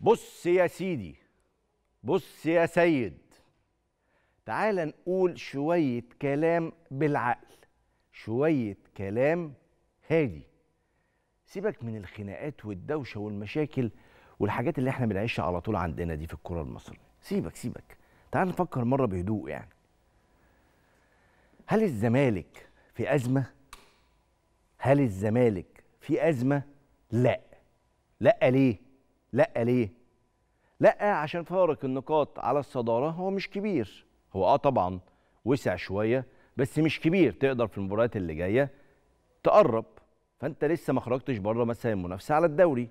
بص يا سيدي بص يا سيد تعال نقول شوية كلام بالعقل شوية كلام هادي سيبك من الخناقات والدوشة والمشاكل والحاجات اللي احنا بنعيشها على طول عندنا دي في الكرة المصرية سيبك سيبك تعال نفكر مرة بهدوء يعني هل الزمالك في أزمة؟ هل الزمالك في أزمة؟ لا لا ليه؟ لا ليه لا عشان فارق النقاط على الصداره هو مش كبير هو اه طبعا وسع شويه بس مش كبير تقدر في المباريات اللي جايه تقرب فانت لسه ما خرجتش بره مثلا المنافسه على الدوري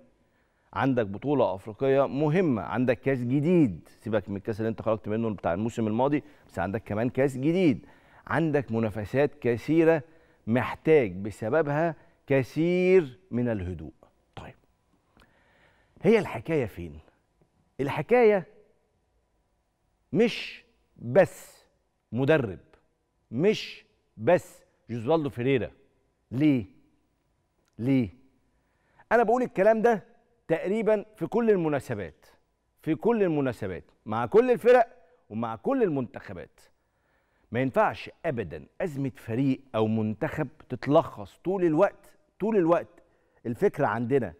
عندك بطوله افريقيه مهمه عندك كاس جديد سيبك من الكاس اللي انت خرجت منه بتاع الموسم الماضي بس عندك كمان كاس جديد عندك منافسات كثيره محتاج بسببها كثير من الهدوء هي الحكايه فين الحكايه مش بس مدرب مش بس جوزوالدو فيريرا ليه ليه انا بقول الكلام ده تقريبا في كل المناسبات في كل المناسبات مع كل الفرق ومع كل المنتخبات ما ينفعش ابدا ازمه فريق او منتخب تتلخص طول الوقت طول الوقت الفكره عندنا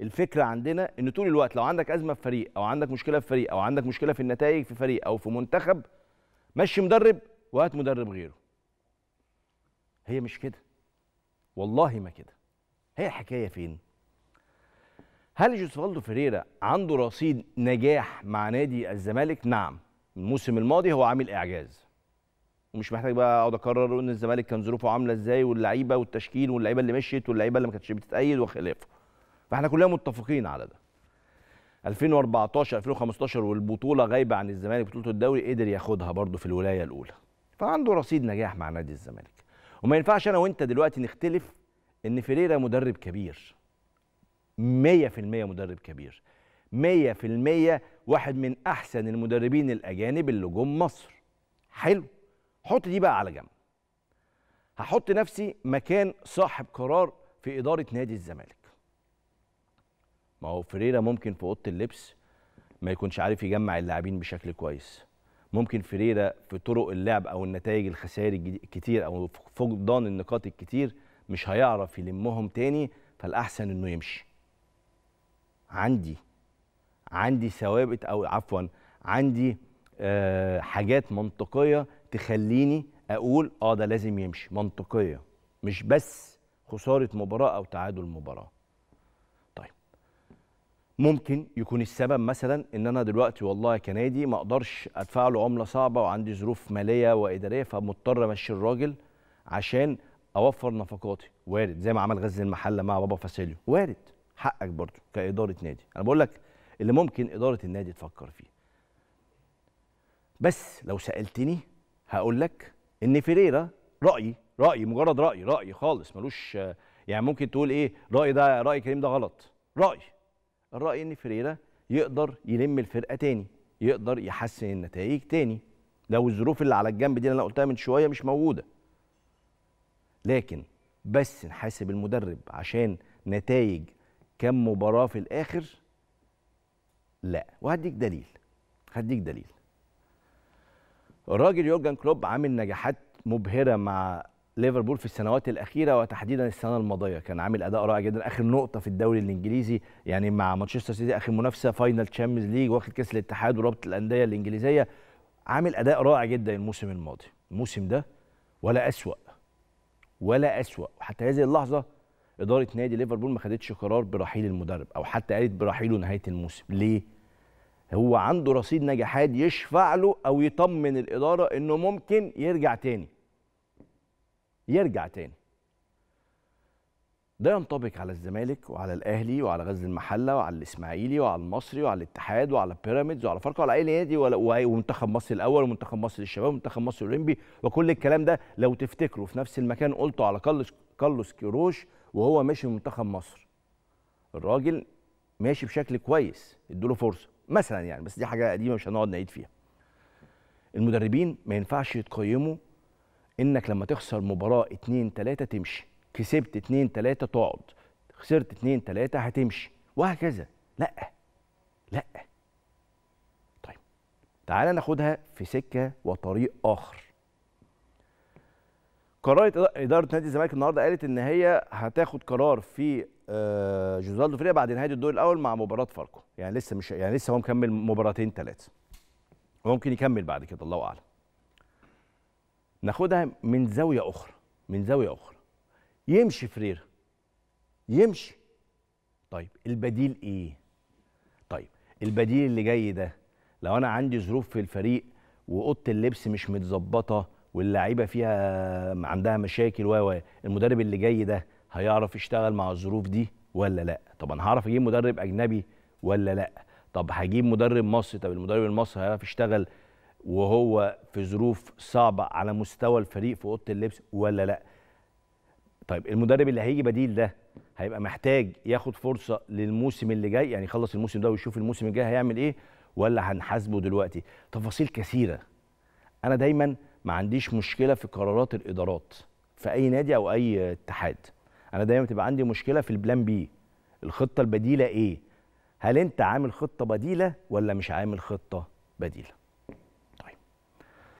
الفكره عندنا ان طول الوقت لو عندك ازمه في فريق او عندك مشكله في فريق او عندك مشكله في النتائج في فريق او في منتخب مشي مدرب وهات مدرب غيره هي مش كده والله ما كده هي الحكايه فين هل جوزفالدو فيريرا عنده رصيد نجاح مع نادي الزمالك نعم الموسم الماضي هو عامل اعجاز ومش محتاج بقى اقعد اكرر ان الزمالك كان ظروفه عامله ازاي واللعيبه والتشكيل واللعيبه اللي مشيت واللعيبه اللي ما كانتش بتتايد وخلافه فاحنا كلنا متفقين على ده 2014 2015 والبطوله غايبه عن الزمالك بطوله الدوري قدر ياخدها برضه في الولايه الاولى فعنده رصيد نجاح مع نادي الزمالك وما ينفعش انا وانت دلوقتي نختلف ان فيريرا مدرب كبير 100% مدرب كبير 100% واحد من احسن المدربين الاجانب اللي جم مصر حلو حط دي بقى على جنب هحط نفسي مكان صاحب قرار في اداره نادي الزمالك ما هو فريرا ممكن في اوضه اللبس ما يكونش عارف يجمع اللاعبين بشكل كويس ممكن فريرا في طرق اللعب او النتائج الخسائر الكتير او فقدان النقاط الكتير مش هيعرف يلمهم تاني فالاحسن انه يمشي عندي عندي ثوابت او عفوا عندي آه حاجات منطقيه تخليني اقول اه ده لازم يمشي منطقيه مش بس خساره مباراه او تعادل مباراه ممكن يكون السبب مثلا ان انا دلوقتي والله كنادي ما اقدرش ادفع له عمله صعبه وعندي ظروف ماليه واداريه فمضطر امشي الراجل عشان اوفر نفقاتي وارد زي ما عمل غزل المحله مع بابا فاسيليو وارد حقك برضه كاداره نادي انا بقول لك اللي ممكن اداره النادي تفكر فيه بس لو سالتني هقول لك ان فيريرا رايي رايي مجرد راي راي خالص ملوش يعني ممكن تقول ايه راي ده راي كريم ده غلط رايي الراي ان فريرا يقدر يلم الفرقه تاني يقدر يحسن النتائج تاني لو الظروف اللي على الجنب دي اللي انا قلتها من شويه مش موجوده لكن بس نحاسب المدرب عشان نتائج كم مباراه في الاخر لا وهديك دليل هديك دليل الراجل يورجن كلوب عامل نجاحات مبهره مع ليفربول في السنوات الاخيره وتحديدا السنه الماضيه كان عامل اداء رائع جدا اخر نقطه في الدوري الانجليزي يعني مع مانشستر سيتي اخر منافسه فاينل تشامبيونز ليج واخد كاس الاتحاد ورابطه الانديه الانجليزيه عامل اداء رائع جدا الموسم الماضي الموسم ده ولا اسوا ولا اسوا حتى هذه اللحظه اداره نادي ليفربول ما خدتش قرار برحيل المدرب او حتى قالت برحيله نهايه الموسم ليه هو عنده رصيد نجاحات يشفع له او يطمن الاداره انه ممكن يرجع تاني يرجع تاني ده ينطبق على الزمالك وعلى الاهلي وعلى غزل المحله وعلى الاسماعيلي وعلى المصري وعلى الاتحاد وعلى بيراميدز وعلى فرقه وعلى اي نادي ومنتخب مصر الاول ومنتخب مصر للشباب ومنتخب مصر الاولمبي وكل الكلام ده لو تفتكروا في نفس المكان قلته على كارلوس كارلوس كيروش وهو ماشي منتخب مصر الراجل ماشي بشكل كويس ادوا له فرصه مثلا يعني بس دي حاجه قديمه مش هنقعد نعيد فيها المدربين ما ينفعش يتقيموا انك لما تخسر مباراه 2 3 تمشي كسبت 2 3 تقعد خسرت 2 3 هتمشي وهكذا لا لا طيب تعال ناخدها في سكه وطريق اخر قرارات اداره نادي الزمالك النهارده قالت ان هي هتاخد قرار في آه، جوزالدو فريا بعد نهايه الدور الاول مع مباراه فاركو يعني لسه مش يعني لسه هو مكمل مباراتين ثلاثه وممكن يكمل بعد كده الله اعلم ناخدها من زاويه اخرى من زاويه اخرى يمشي فريرة يمشي طيب البديل ايه طيب البديل اللي جاي ده لو انا عندي ظروف في الفريق واوضه اللبس مش متظبطه واللعيبه فيها عندها مشاكل و المدرب اللي جاي ده هيعرف يشتغل مع الظروف دي ولا لا طب انا هعرف اجيب مدرب اجنبي ولا لا طب هجيب مدرب مصري طب المدرب المصري هيعرف يشتغل وهو في ظروف صعبه على مستوى الفريق في اوضه اللبس ولا لا طيب المدرب اللي هيجي بديل ده هيبقى محتاج ياخد فرصه للموسم اللي جاي يعني يخلص الموسم ده ويشوف الموسم الجاي هيعمل ايه ولا هنحاسبه دلوقتي تفاصيل كثيره انا دايما ما عنديش مشكله في قرارات الادارات في اي نادي او اي اتحاد انا دايما تبقى عندي مشكله في البلان بي الخطه البديله ايه هل انت عامل خطه بديله ولا مش عامل خطه بديله